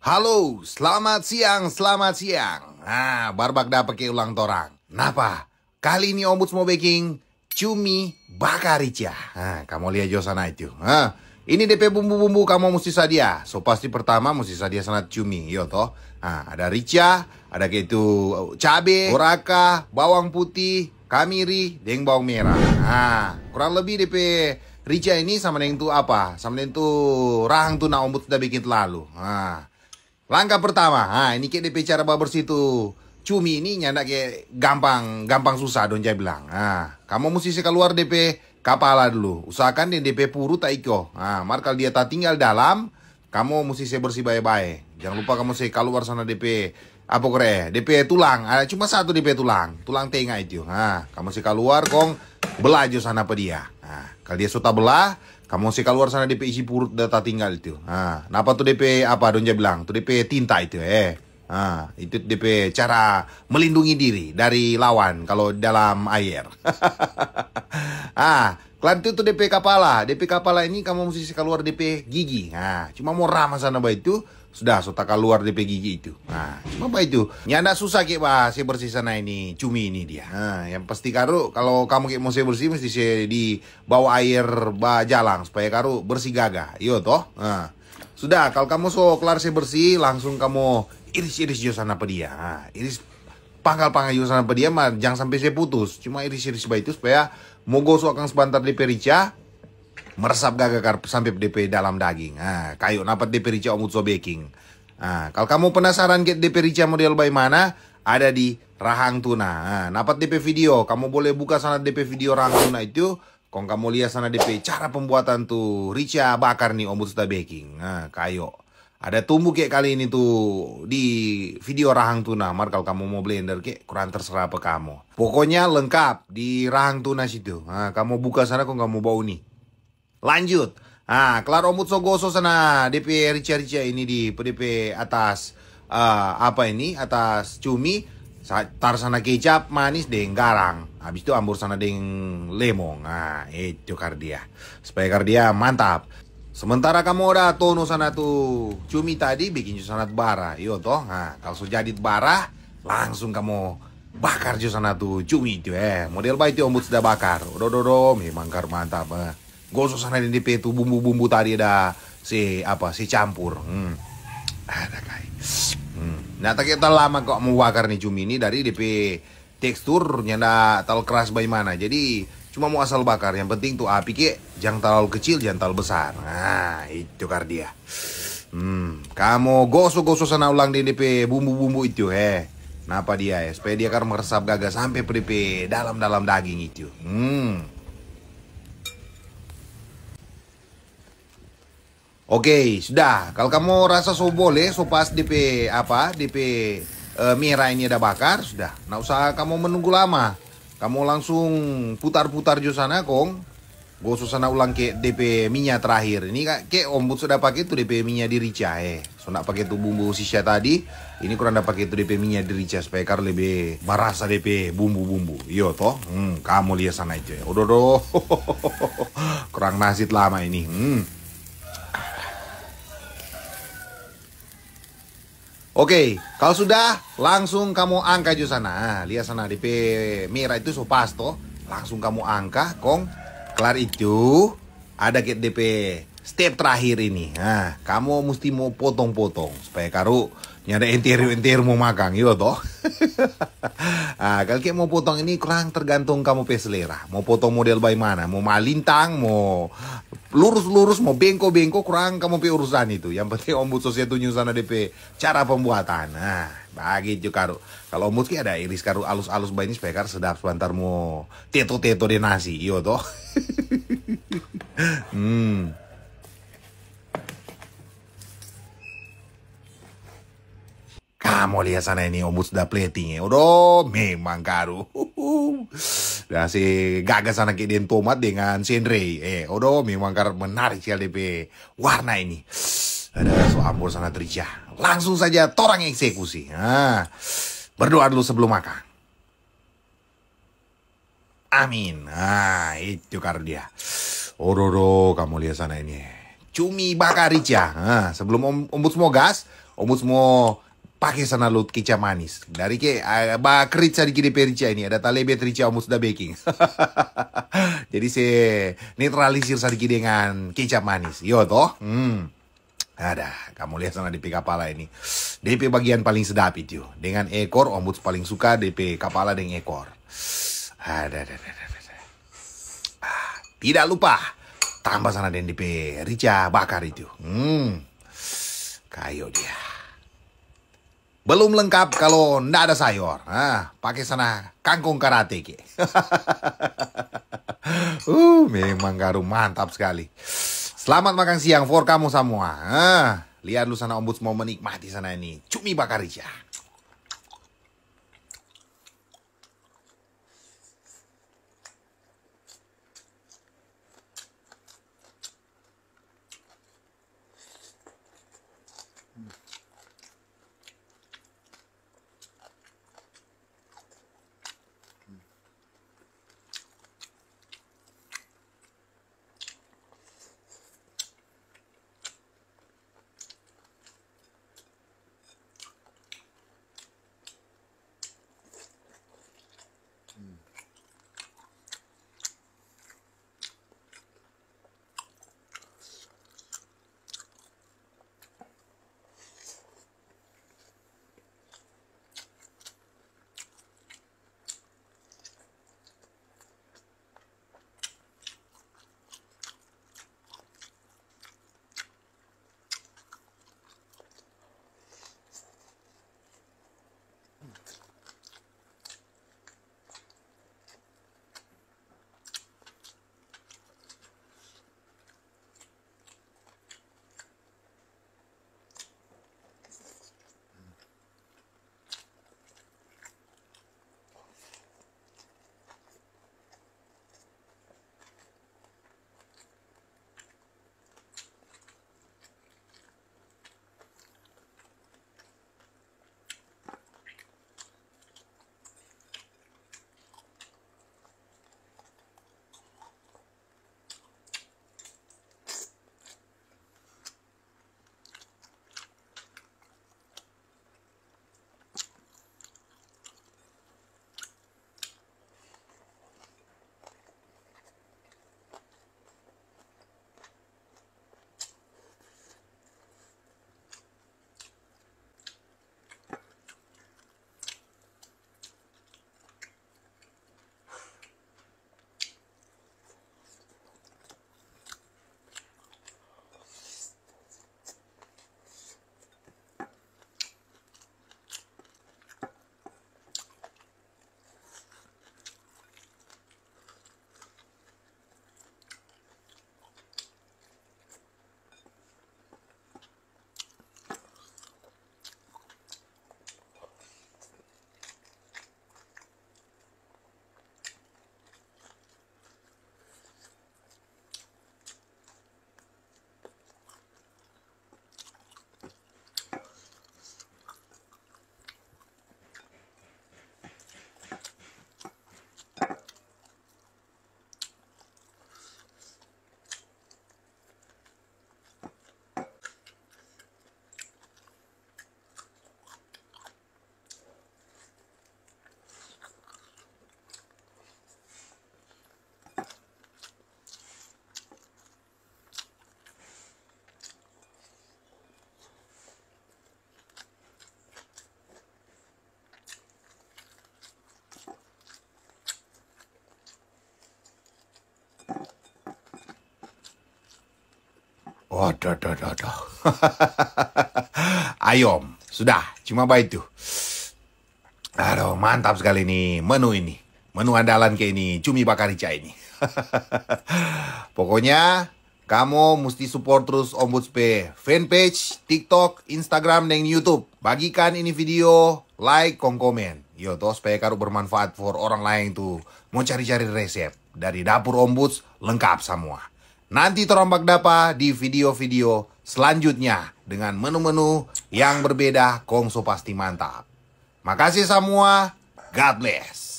Halo, selamat siang, selamat siang. Nah, barbak pakai ulang torang. Napa? Kali ini Ombuds mau baking cumi bakar ica. Nah, kamu lihat jo sana itu. Nah, ini DP bumbu-bumbu kamu mesti sadia. So pasti pertama mesti sadia sangat cumi, yo iya toh. Nah, ada rica, ada gitu cabe, boraka, bawang putih, kamiri, deng bawang merah. Nah, kurang lebih DP rica ini sama dengan itu apa? Sama dengan itu rahang tuh nak ombud udah bikin terlalu. Nah, Langkah pertama, ha, ini kita bicara bawa bersih itu Cumi ini nyanda kayak gampang, gampang susah dong bilang. Ha, kamu mesti keluar DP kapala dulu. Usahakan di DP puru tak iko. Ha, mar kalau dia tak tinggal dalam, kamu mesti saya bersih baik-baik. Jangan lupa kamu saya keluar sana DP apa kore DP tulang ada cuma satu DP tulang tulang tengah itu nah kamu sih keluar kong belah aja sana apa dia nah kalau dia suka belah kamu sih keluar sana DP isi purut data tinggal itu nah kenapa tuh DP apa donja bilang tuh DP tinta itu eh ah itu DP cara melindungi diri dari lawan kalau dalam air ah itu tuh DP kepala DP kepala ini kamu mesti keluar DP gigi Ah, cuma mau ramah sana baik itu sudah sudah keluar DP gigi itu. Nah, cuma apa itu? anda susah kek bah, saya bersih sana ini, cumi ini dia. Nah, yang pasti karu kalau kamu kek mau saya bersih mesti saya di bawa air bah jalan supaya karu bersih gagah Yo iya toh. Nah. Sudah, kalau kamu so kelar saya bersih, langsung kamu iris-iris jo sana apa dia. Nah, iris pangkal-pangkal jo sana apa dia jangan sampai saya putus. Cuma iris-iris bah itu supaya mogo so akan sebentar di perica meresap gak ke sampai DP dalam daging. Ah, kayu napat DP rica omutso baking. Ah, kalau kamu penasaran get DP rica model bagaimana, ada di Rahang Tuna. Ah, napat DP video, kamu boleh buka sana DP video Rahang Tuna itu. Kong kamu lihat sana DP cara pembuatan tuh rica bakar nih omutso baking. Ah, kayu. Ada tumbuh kayak kali ini tuh di video Rahang Tuna. Mar kalau kamu mau blender kayak kurang terserah apa kamu. Pokoknya lengkap di Rahang Tuna situ. Nah, kamu buka sana kok kamu bau nih. Lanjut. ah Nah, Claro Mutsogoso sana DP Rica-Rica ini di DP atas uh, apa ini? Atas cumi, tar sana kecap manis deng garang. Habis itu ambur sana deng lemon. ah itu kardia. Supaya kardia mantap. Sementara kamu udah tono sana tuh cumi tadi bikin jus sana bara. Yo toh. Nah, kalau sudah jadi bara, langsung kamu bakar jus sana tuh cumi itu eh model baik itu ombud sudah bakar udah udah memang kar mantap eh gosok sana di dp itu bumbu-bumbu tadi ada si apa si campur hmm. ada ah, kai hmm. nah tak kita lama kok bakar nih cumi ini dari DP teksturnya ndak terlalu keras bagaimana jadi cuma mau asal bakar yang penting tuh api ke jangan terlalu kecil jangan terlalu besar nah itu kardia. hmm. kamu gosok-gosok sana ulang di DP bumbu-bumbu itu heh Napa dia ya? Supaya dia kan meresap gagal sampai peripe dalam-dalam daging itu. Hmm. Oke, sudah. Kalau kamu rasa so boleh, so pas DP apa, DP e, merah ini ada bakar, sudah. Nah, usah kamu menunggu lama. Kamu langsung putar-putar di sana, Kong. Gue susana ulang ke DP minyak terakhir. Ini kak, ke ombud sudah pakai tuh DP minyak di rica, eh. So, nak pakai tuh bumbu sisa tadi. Ini kurang ada pakai tuh DP minyak di rica supaya kar lebih berasa DP bumbu-bumbu. Yo iya toh, hmm, kamu lihat sana aja. Udah doh, kurang nasi lama ini. Hmm. Oke, kalau sudah langsung kamu angka aja sana. Lihat sana DP merah itu so pasto, langsung kamu angka kong. Kelar itu ada ke DP step terakhir ini. Nah, kamu mesti mau potong-potong supaya karu nyada interior entir mau makan, yo iya toh. nah, kalau kayak mau potong ini kurang tergantung kamu pe selera. Mau potong model bagaimana? Mau malintang, mau lurus-lurus mau bengko-bengko kurang kamu pi urusan itu yang penting ombud sosial tunjuk sana DP cara pembuatan nah bagi juga kalau ombud ki ada iris karu alus-alus bayi spekar sedap sebentar mau teto-teto di nasi iyo toh hmm kamu lihat sana ini ombud sudah plating ya udah memang karu dan si gagas anak Eden Tomat dengan Sendre. Eh, odo oh, memang kar menarik si DP warna ini. Ada soal sana terja Langsung saja torang eksekusi. Nah, berdoa dulu sebelum makan. Amin. ah itu kardia dia. Ororo, oh, kamu lihat sana ini. Cumi bakar Rica. Nah, sebelum om, semua gas, om semua pakai sana lot kicha manis. Dari ke ah, bakrit di kiri perica ini ada talebe tricia omus da baking. Jadi se netralisir sari kiri dengan kecap manis. Yo toh. Hmm. Ada, kamu lihat sana DP kepala ini. DP bagian paling sedap itu. Dengan ekor, ombud paling suka DP kepala dengan ekor. Ada, ada, ada, ada. Ah, tidak lupa, tambah sana dengan DP rica bakar itu. Hmm, kayo dia. Belum lengkap kalau ndak ada sayur. Ah, pakai sana kangkung karate ke. uh, memang garu mantap sekali. Selamat makan siang for kamu semua. Ah, lihat lu sana ombudsman menikmati sana ini. Cumi bakar aja. Waduh, waduh, waduh. Ayom, sudah, cuma baik tuh. Aduh, mantap sekali nih menu ini. Menu andalan kayak ini, cumi bakar rica ini. Pokoknya kamu mesti support terus Ombudspe fanpage, TikTok, Instagram, dan YouTube. Bagikan ini video, like, kong komen. Yo, toh supaya kamu bermanfaat for orang lain tuh. Mau cari-cari resep dari dapur Ombuds lengkap semua. Nanti terombak dapa di video-video selanjutnya dengan menu-menu yang berbeda. Kongso pasti mantap. Makasih semua. God bless.